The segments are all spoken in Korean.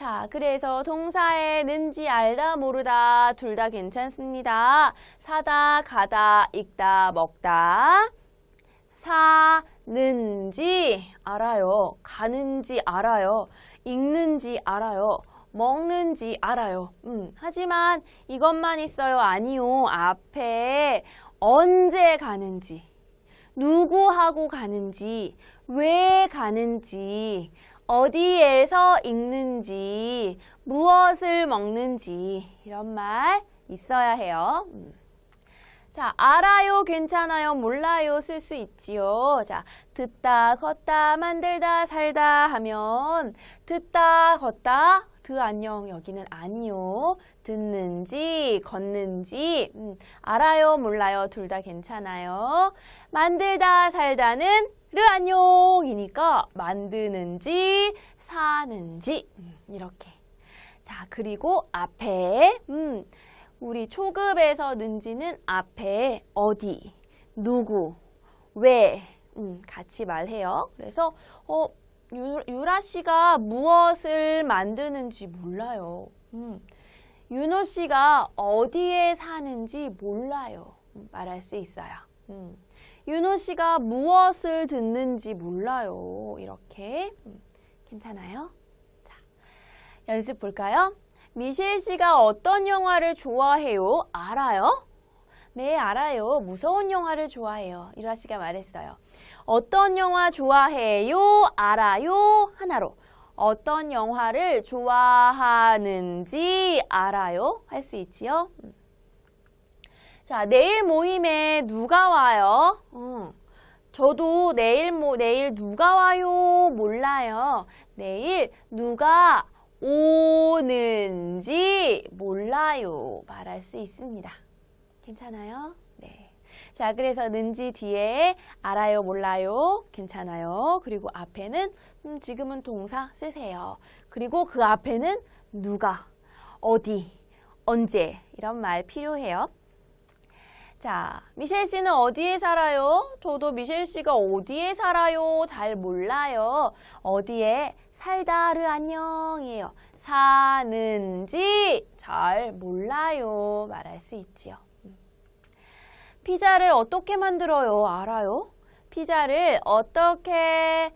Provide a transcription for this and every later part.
자, 그래서 동사에 는지 알다 모르다 둘 다 괜찮습니다. 사다, 가다, 읽다, 먹다. 사는지 알아요. 가는지 알아요. 읽는지 알아요. 먹는지 알아요. 음, 하지만 이것만 있어요. 아니요. 앞에 언제 가는지, 누구하고 가는지, 왜 가는지, 어디에서 읽는지, 무엇을 먹는지 이런 말 있어야 해요. 음. 자, 알아요, 괜찮아요, 몰라요 쓸 수 있지요. 자, 듣다, 걷다, 만들다, 살다 하면 듣다, 걷다, 그 안녕 여기는 아니요. 듣는지 걷는지 음, 알아요 몰라요 둘 다 괜찮아요. 만들다 살다는 르 안녕이니까 만드는지 사는지 음, 이렇게 자 그리고 앞에 음, 우리 초급에서 는지는 앞에 어디 누구 왜 음, 같이 말해요 그래서 어 유, 유라 씨가 무엇을 만드는지 몰라요 음, 윤호 씨가 어디에 사는지 몰라요 음, 말할 수 있어요 음. 윤호 씨가 무엇을 듣는지 몰라요. 이렇게 음, 괜찮아요? 자, 연습 볼까요? 미셸 씨가 어떤 영화를 좋아해요? 알아요? 네, 알아요. 무서운 영화를 좋아해요. 이라 씨가 말했어요. 어떤 영화 좋아해요? 알아요? 하나로. 어떤 영화를 좋아하는지 알아요? 할 수 있지요? 음. 자, 내일 모임에 누가 와요? 음, 저도 내일 모, 내일 누가 와요? 몰라요. 내일 누가 오는지 몰라요. 말할 수 있습니다. 괜찮아요? 네. 자, 그래서 는지 뒤에 알아요, 몰라요, 괜찮아요. 그리고 앞에는 음, 지금은 동사 쓰세요. 그리고 그 앞에는 누가, 어디, 언제 이런 말 필요해요. 자, 미셸 씨는 어디에 살아요? 저도 미셸 씨가 어디에 살아요? 잘 몰라요. 어디에 살다르 안녕이에요. 사는지 잘 몰라요. 말할 수 있지요. 음. 피자를 어떻게 만들어요? 알아요? 피자를 어떻게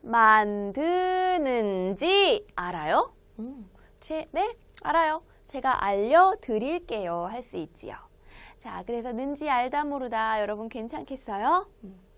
만드는지 알아요? 음, 제, 네, 알아요. 제가 알려드릴게요. 할 수 있지요. 자, 그래서 는지 알다 모르다 여러분 괜찮겠어요? 음.